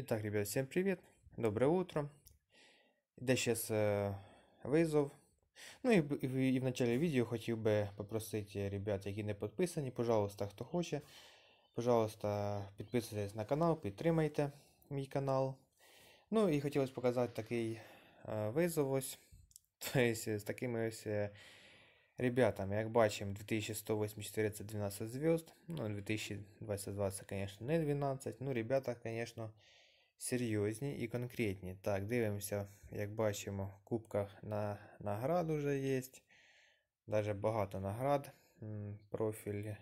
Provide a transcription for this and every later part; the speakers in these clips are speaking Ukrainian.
Итак, ребят, всем привет, доброе утро. Де сейчас э, вызов. Ну и і, і в начале видео хотів би попросить э, ребят, які не подписаны. пожалуйста, хто хоче. Пожалуйста, підписуйтесь на канал, підтримайте мій канал. Ну и хотілося показати такий э, визов ось. есть з э, такими ось э, ребятами, як бачимо, 2184 це 12 звезд. Ну, 2022 це, звісно, не 12. Ну, ребята, конечно серйозні і конкретні. Так, дивимося, як бачимо, в кубках на наград уже є. Даже багато наград. Профіль.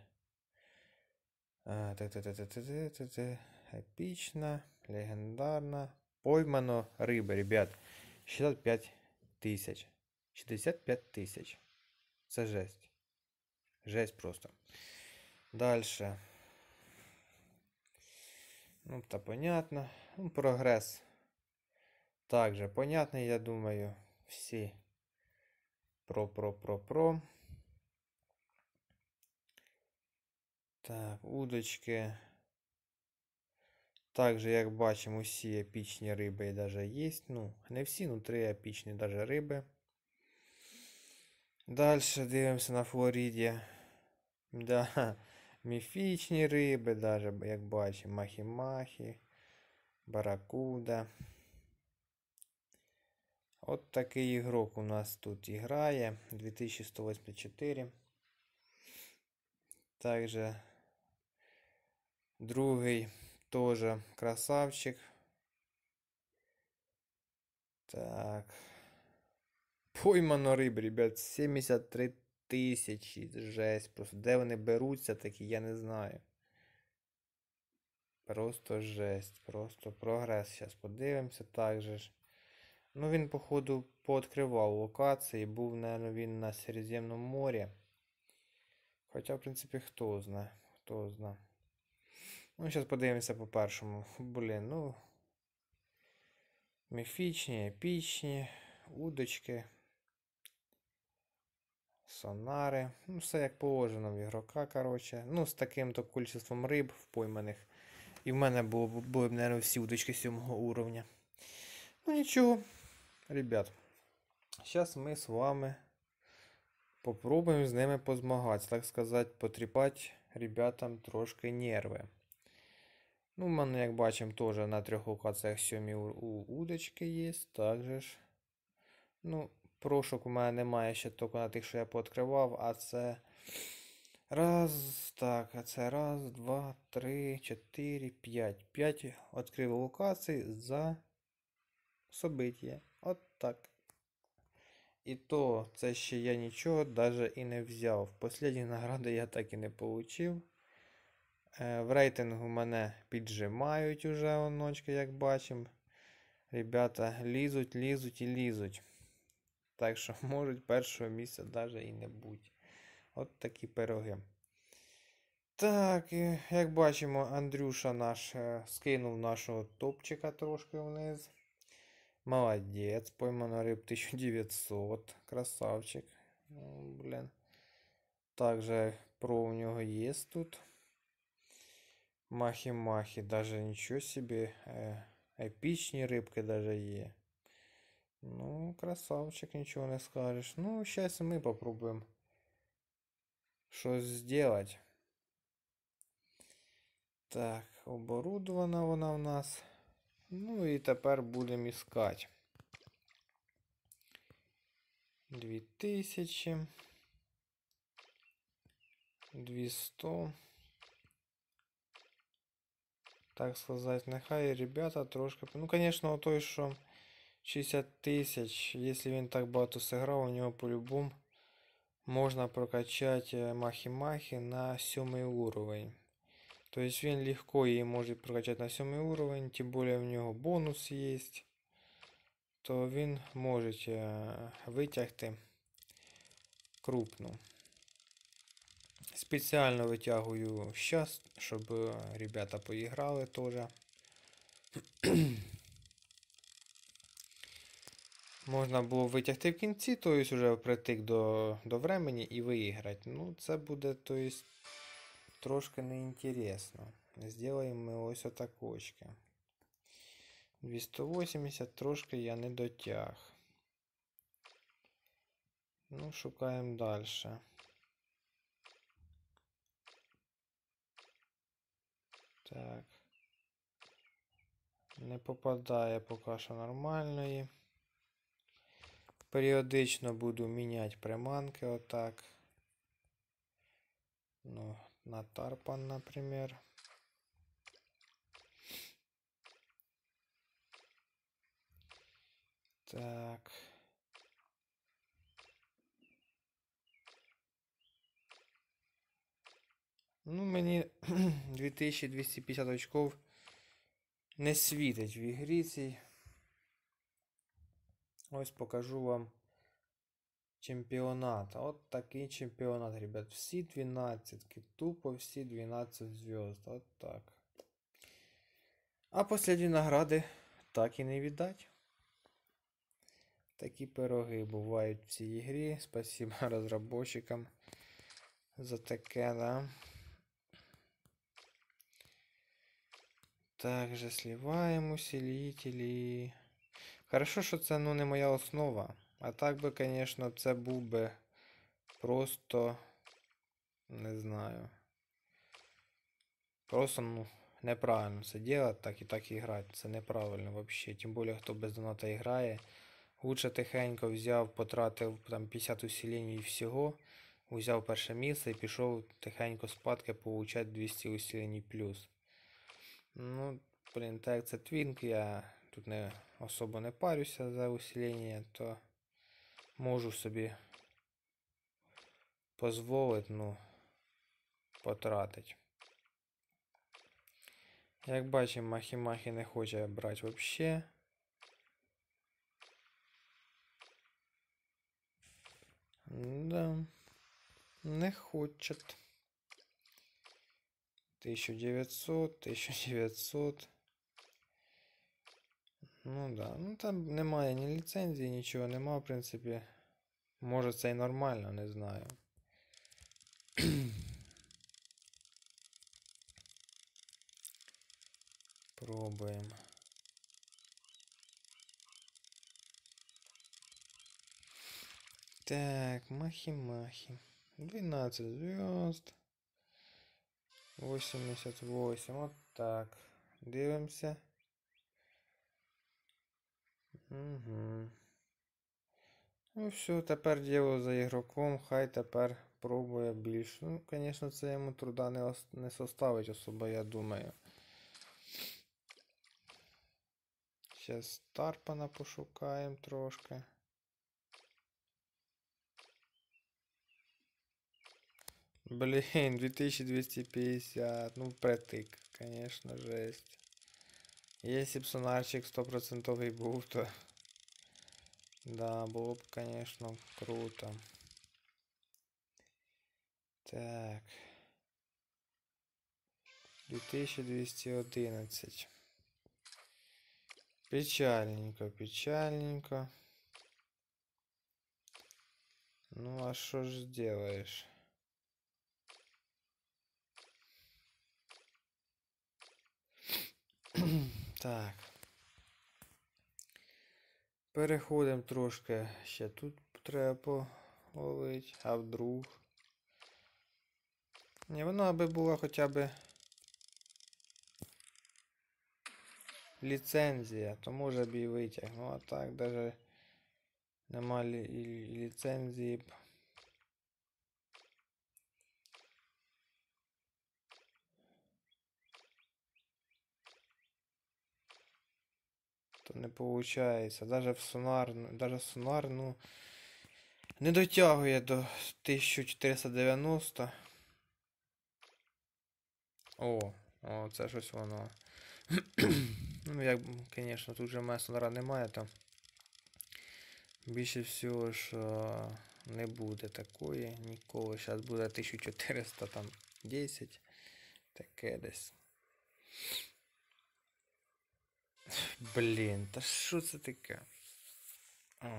Е, Епічна, легендарна. Поймано риба, ребят. 65 тисяч. 65 тисяч. Це жесть. Жесть просто. Дальше. Ну, та понятно. Ну, Прогрес. Также понятний, я думаю, всі. Про-про-про-про. Так, удочки. Также, як бачимо, всі епічні риби і навіть є. Ну, не всі, ну три епічні навіть риби. Далі дивимося на Флоріді. Да. Міфічні риби, даже, як бачимо, махі-махі, баракуда. От такий ігрок у нас тут грає. 2184. Також другий теж красавчик. Так. Поймано риби, ребят, 73 тисячі, жесть. Просто де вони беруться такі, я не знаю. Просто жесть, просто прогрес. Зараз подивимося так же ж. Ну він, походу, пооткривав локації, був, мабуть, він на Середземному морі. Хоча, в принципі, хто знає, хто знає. Ну, зараз подивимося по першому. Блін, ну. Міфічні, епічні, удочки. Сонари. Ну, Все як положено в ігрока. коротше. Ну, З таким то кількістю риб впойманих. І в мене було, були б, мабуть, всі удочки 7 уровня. Ну нічого, ребят. Зараз ми з вами попробуємо з ними позмагатися, так сказати, потріпати ребятам трошки нерви. Ну, в мене, як бачимо, теж на трьох локаціях сьомі удочки є. Також, ну, Прошок у мене немає ще тільки на тих, що я пооткривав, а це. Раз, так, а це раз, два, три, чотири, п'ять. П'ять відкрив локацій за собиття. От так. І то це ще я нічого навіть і не взяв. Послідні награди я так і не отримав. Е, в рейтингу мене піджимають уже оночки, як бачимо. Ребята лізуть, лізуть і лізуть. Так що можуть першого місця навіть і не бути. От такі пироги. Так, як бачимо, Андрюша наш е, скинув нашого топчика трошки вниз. Молодець, поймано риб 1900. Красавчик. Ну, блін. Также про у нього є тут. Махи-махи, даже нічого собі. Е, епічні рибки навіть є. Ну, красавчик, ничего не скажешь. Ну, сейчас мы попробуем что сделать. Так, оборудована она у нас. Ну и теперь будем искать. 2000. 200. Так сказать, нехай ребята трошки... Ну, конечно, звісно, той, що 60 тисяч, якщо він так багато сыграл, у нього по-любому можна прокачати э, махі-махі на 7 уровень. Тобто він легко її може прокачати на 7 уровень, тим більше в нього бонус є. То він може э, витягти крупну. Спеціально витягую зараз, щоб э, ребята поіграли теж. можна було витягти в кінці, то тобто вже притик до до времени і виіграти. Ну, це буде то трошки неінтересно. Зробимо ми ось очки. 280 трошки я не дотяг. Ну, шукаємо далі. Так. Не попадає поки що нормальної. Періодично буду міняти приманки отак. Ну, на тарпан, наприклад. Так. Ну, мені 2250 очков не світить в ігрі цій. Ось покажу вам чемпіонат. От такий чемпіонат, ребят. Всі 12. Тупо всі 12 зв'язд. От так. А послідні награди так і не віддать. Такі пироги бувають в цій грі. Спасибо розробникам за таке, да. Также сливаем усилителі. Хорошо, що це ну, не моя основа. А так би, звісно, це був би просто. Не знаю. Просто, ну, неправильно це делать, так і так і грати. Це неправильно взагалі. Тим більше, хто без доната грає. Лучше тихенько взяв, потратив там 50 усілень і всього. Взяв перше місце і пішов тихенько спадки получати 200 усілень плюс. Ну, блін, так це твінк я тут не особо не парюся за усилення, то можу собі дозволити, ну, потратить. Як бачимо, махі не хоче брати вообще. Да, не хочуть. 1900, 1900. Ну да, ну там немає ні ліцензії, нічого нема, в принципі. Може це і нормально, не знаю. Пробуємо. Так, махи-махи. 12 звезд. 88. От так. Дивимося. Угу. Ну все, тепер діло за ігроком, хай тепер пробує більше. Ну, звісно, це йому труда не, не составить особа, я думаю. Зараз Тарпана пошукаємо трошки. Блін, 2250, ну притик, звісно, жесть. Если б сонарчик стопроцентовий був, то... Да, было бы, конечно, круто. Так. 2211. Печальненько, печальненько. Ну а что ж делаешь? Так. Переходимо трошки ще тут треба половити, а вдруг. Ні, воно аби була хоча б ліцензія, то може б і витягнув. а так навіть нема лі... ліцензії б. то не виходить. даже в сонар, даже сонар ну, не дотягує до 1490. О, о, це щось воно. ну, як, звісно, тут же мене сонара немає, то більше всього ж не буде такої ніколи. Зараз буде 1410. Таке десь. Блин, та что это такое? Ой.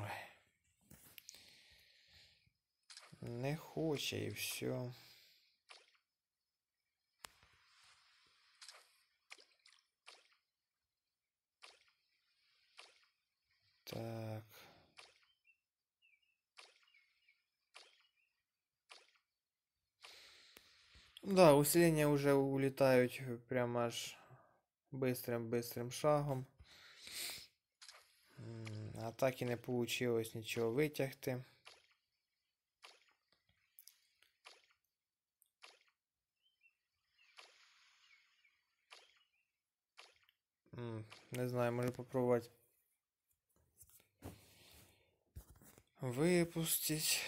Не хоче и все. Так. Да, усиления уже улетают прямо аж бистрим бистрим шагом. А так і не вийшло нічого витягти. Не знаю, можу попробувати. Випустить.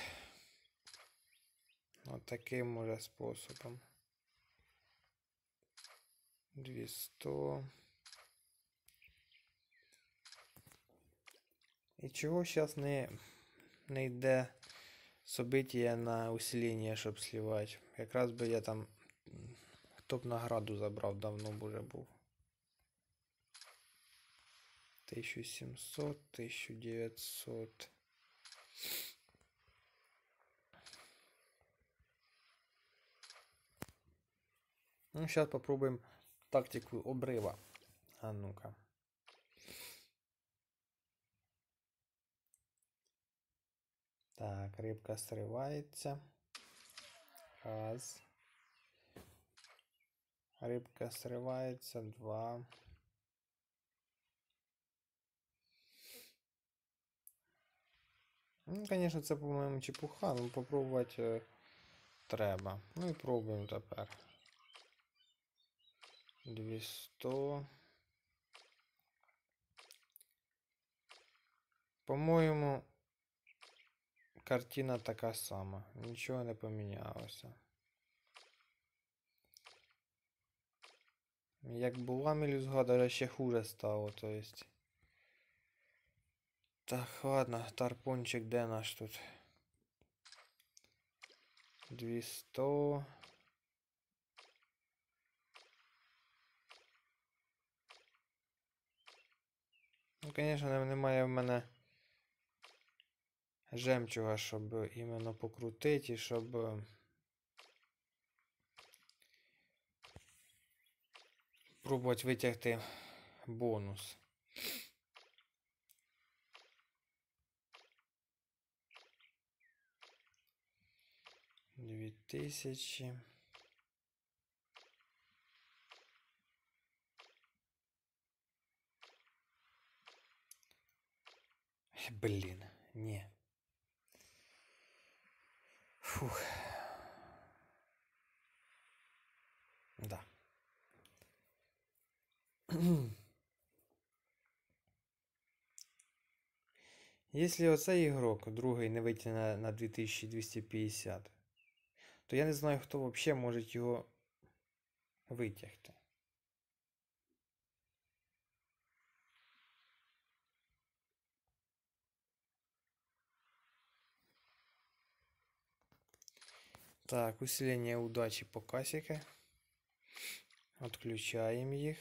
Отаким От може способом. 200. И чего сейчас не не йде события на усилення, щоб сливати. Якраз би я там топ награду забрав, давно б уже був. 1700, 1900. Ну, сейчас попробуем тактику обрива. А ну-ка. Так, рибка сривається. Раз. Рибка сривається. Два. Ну, Звісно, це, по-моєму, чепуха, але попробувати е, треба. Ну і пробуємо тепер. 200. По-моєму, картина така сама. Нічого не помінялося. Як була мілюзга, даже ще хуже стало, то есть. Так, ладно, Тарпончик, де наш тут? 200... звісно, немає в мене жемчуга, щоб іменно покрутити, і щоб. Е, пробувати витягти бонус. Дві тисячі. Блин, не. Фух. Да. Якщо оцей игрок другий не выйти на, на 2250, то я не знаю, кто вообще может его витягти. Так, усиление удачи по касике. Отключаємо їх.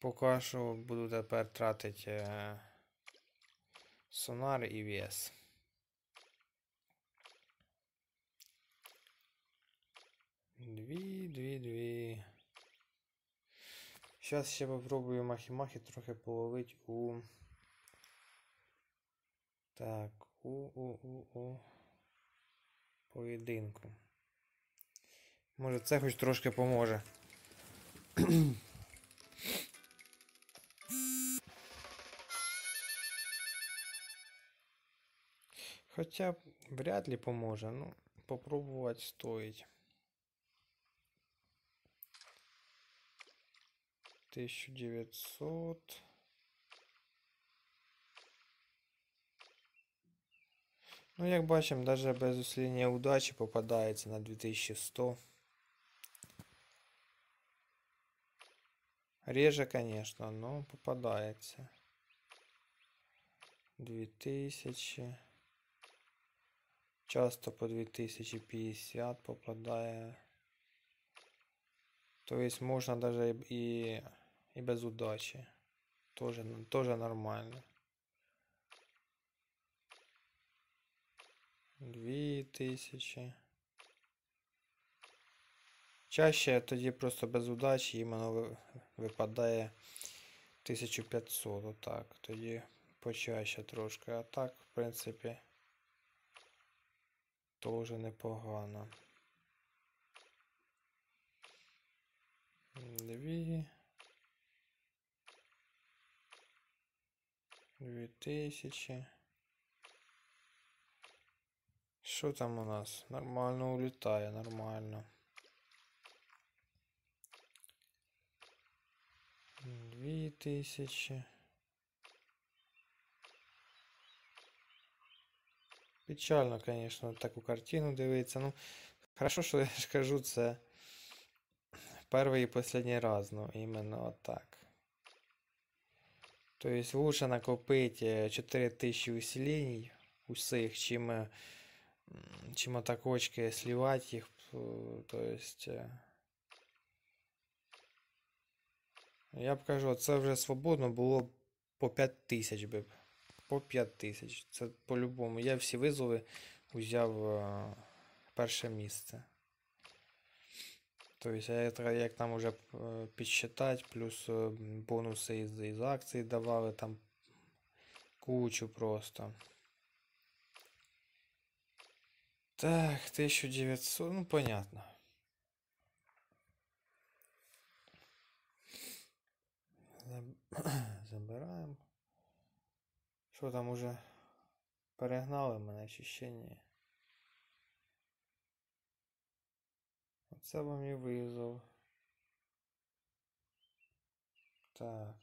Поки що буду тепер тратити э, сонар і вес. Дві, дві, дві. Зараз ще попробую махі-махі трохи половить у... Так, у-у-у-у поєдинку. Може це хоч трошки поможе. Хоча вряд ли поможе, ну попробувати стоїть. 1900 Ну, як бачимо, навіть без усилення удачі попадається на 2100. Реже, конечно, но попадається. 2000. Часто по 2050 попадає. То есть можно даже и, и без удачи. Тоже, тоже нормально. Дві тисячі. Чаще тоді просто без удачі іменно випадає 1500. Отак. Тоді почаще трошки. А так, в принципі, теж непогано. Дві. Дві тисячі. Що там у нас? Нормально улітає, нормально. 2000. Печально, звісно, таку картину дивитися. Ну, хорошо, що я ж кажу, це перший і останній раз, ну, іменно отак. Тобто лучше накопити 4000 е, усилень усіх, чим е, чем атакочкой сливать их, то есть... Э, я б кажу, це вже свободно було по 5000 тисяч би. По 5000 тисяч. Це по-любому. Я всі визови взяв е, перше місце. Тобто, як там уже е, підсчитати, плюс е, бонуси із, із акцій давали там кучу просто. Так, 1900, ну понятно. Забираємо. Що там уже перегнали мене чи ще ні? Оце вам і визов. Так.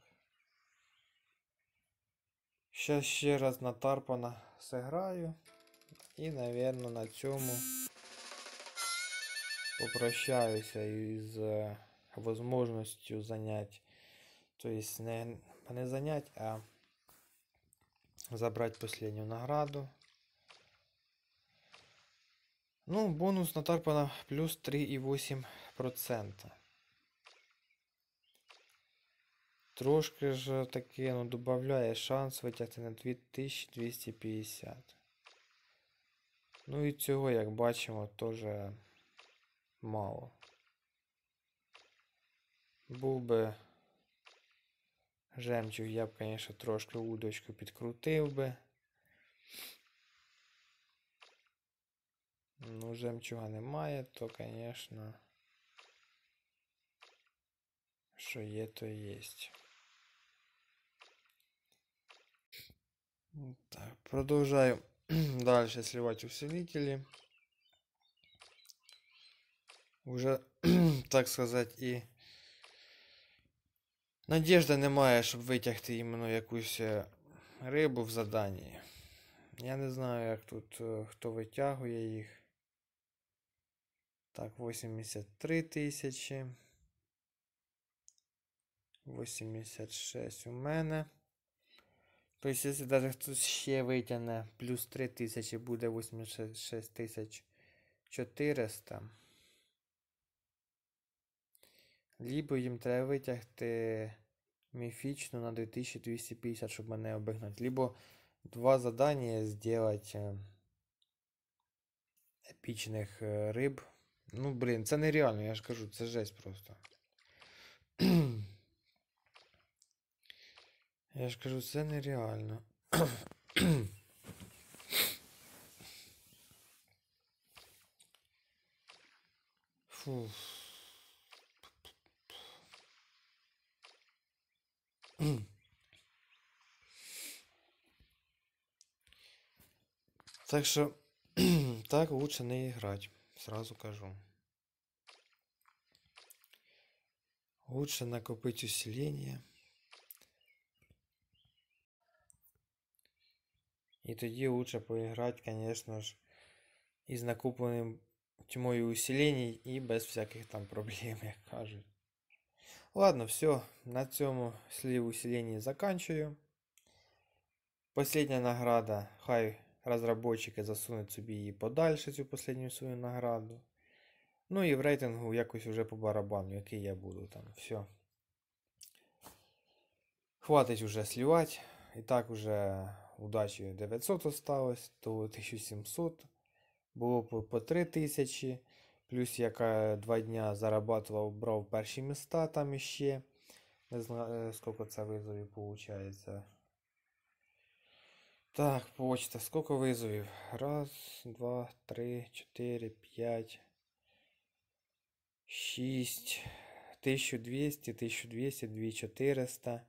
Ще ще раз на Тарпана зіграю. І, мабуть, на цьому попрощаюся із е, можливістю занять. Тобто не, не занять, а забрати останню награду. Ну, бонус на Тарпана плюс 3,8%. Трошки ж таки ну, додає шанс витягти на 2250. Ну і цього, як бачимо, теж мало. Був би жемчуг, я б, звісно, трошки удочку підкрутив би. Ну, жемчуга немає, то, звісно, що є, то є. Так, продовжаю. Дальше сливать усилители. Уже, так сказать, і надіжди немає, щоб витягти іменно якусь э, рибу в заданні. Я не знаю, як тут э, хто витягує їх. Так, 83 тисячі. 86 у мене. То есть если даже хтось ще витягне плюс 3 тисячі, буде 86 тисяч 400. Лібо їм треба витягти міфічну на 2250, щоб мене обігнати. Либо два задання зробити е, епічних е, риб. Ну, блін, це нереально, я ж кажу, це жесть просто. Я ж кажу, це нереально. Фу. Так що так лучше не играть, сразу кажу. Лучше накопить усиление. І тоді лучше поіграти, звісно ж, із накупленим тьмою усіленій і без всяких там проблем, як кажуть. Ладно, все. На цьому слів усилення заканчую. Последня награда. Хай розробники засунуть собі її подальше, цю последню свою награду. Ну і в рейтингу якось уже по барабану, який я буду там. Все. Хватить уже слівати. І так уже удачі 900 осталось, то 1700. Було по 3000. Плюс яка два дня зарабатував, брав перші міста там іще. Не знаю, е, скільки це визовів виходить. Так, почта, скільки визовів? Раз, два, три, чотири, п'ять. Шість. 1200, 1200, 2400.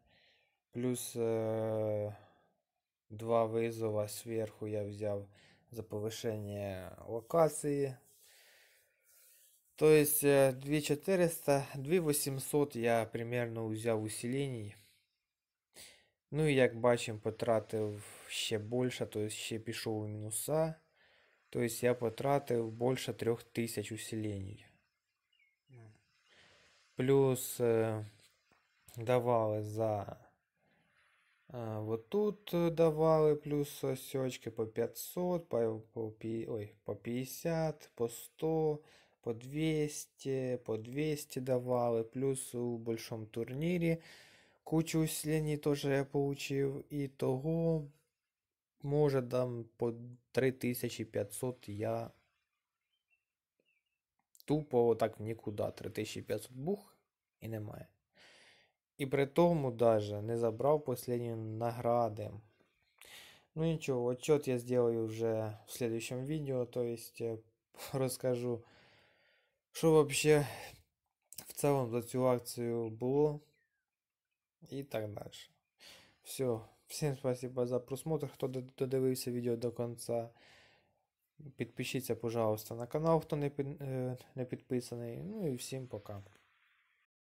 Плюс. Е Два визова сверху я взял за повышение повишення локації. Тобто 2400, 2800 я примерно взял усіленій. Ну и как як потратил еще больше, то есть еще пішов минуса, то есть я потратив більше 3000 усіленій. Плюс э, давали за А, вот тут э, давали плюс осечки по 500, по, по, ой, по 50, по 100, по 200, по 200 давали. Плюс у большому турнірі кучу усілені теж я получив. І того, може, там по 3500 я тупо так нікуди. 3500 бух і немає. І при тому даже не забрав последні награды. Ну ничего, отчет я сделаю уже в следующем видео, то есть э, розкажу, що вообще в целом за цю акцію було. и так дальше. Все, всем спасибо за просмотр, хто додивився відео до конца. Підпишіться, пожалуйста, на канал, хто не, під... Э, не підписаний. Ну і всім пока.